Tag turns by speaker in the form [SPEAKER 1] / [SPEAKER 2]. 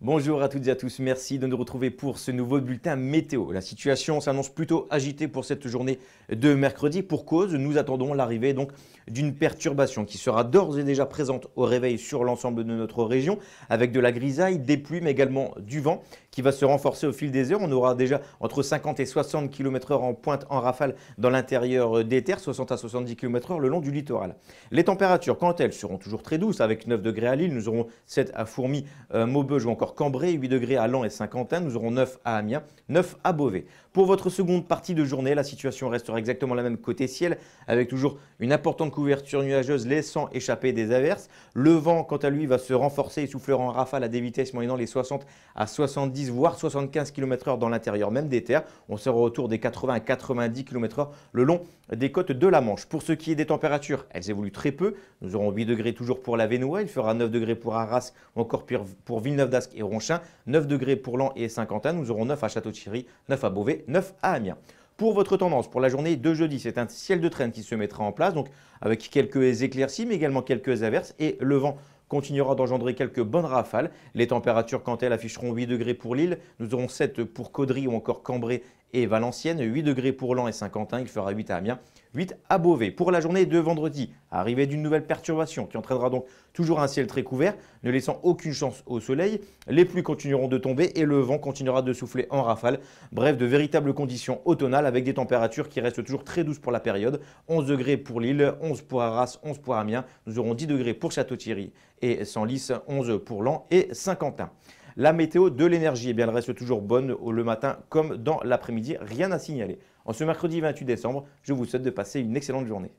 [SPEAKER 1] Bonjour à toutes et à tous, merci de nous retrouver pour ce nouveau bulletin météo. La situation s'annonce plutôt agitée pour cette journée de mercredi. Pour cause, nous attendons l'arrivée donc d'une perturbation qui sera d'ores et déjà présente au réveil sur l'ensemble de notre région, avec de la grisaille, des pluies mais également du vent qui va se renforcer au fil des heures. On aura déjà entre 50 et 60 km/h en pointe en rafale dans l'intérieur des terres, 60 à 70 km/h le long du littoral. Les températures, quant elles, seront toujours très douces, avec 9 degrés à Lille, nous aurons 7 à Fourmi, euh, Maubeuge ou encore Cambrai, 8 degrés à Lens et Saint-Quentin, nous aurons 9 à Amiens, 9 à Beauvais. Pour votre seconde partie de journée, la situation restera exactement la même côté ciel, avec toujours une importante couverture nuageuse laissant échapper des averses. Le vent, quant à lui, va se renforcer et souffler en rafale à des vitesses moyennant les 60 à 70, voire 75 km/h dans l'intérieur même des terres. On sera autour des 80 à 90 km/h le long des côtes de la Manche. Pour ce qui est des températures, elles évoluent très peu. Nous aurons 8 degrés toujours pour la Vénois, il fera 9 degrés pour Arras, encore pire pour Villeneuve d'Ascq et Ronchin, 9 degrés pour Lan et Saint-Quentin, nous aurons 9 à Château-Thierry, 9 à Beauvais, 9 à Amiens. Pour votre tendance, pour la journée de jeudi, c'est un ciel de traîne qui se mettra en place, donc avec quelques éclaircies, mais également quelques averses et le vent continuera d'engendrer quelques bonnes rafales. Les températures, quant à elles, afficheront 8 degrés pour Lille, nous aurons 7 pour Caudry ou encore Cambrai et Valenciennes, 8 degrés pour Lan et Saint-Quentin, il fera 8 à Amiens, 8 à Beauvais. Pour la journée de vendredi, arrivée d'une nouvelle perturbation qui entraînera donc toujours un ciel très couvert, ne laissant aucune chance au soleil, les pluies continueront de tomber et le vent continuera de souffler en rafale. Bref, de véritables conditions automnales avec des températures qui restent toujours très douces pour la période. 11 degrés pour Lille, 11 pour Arras, 11 pour Amiens, nous aurons 10 degrés pour Château-Thierry et Senlis, 11 pour Lan et Saint-Quentin. La météo de l'énergie, eh bien, elle reste toujours bonne le matin comme dans l'après-midi. Rien à signaler. En ce mercredi 28 décembre, je vous souhaite de passer une excellente journée.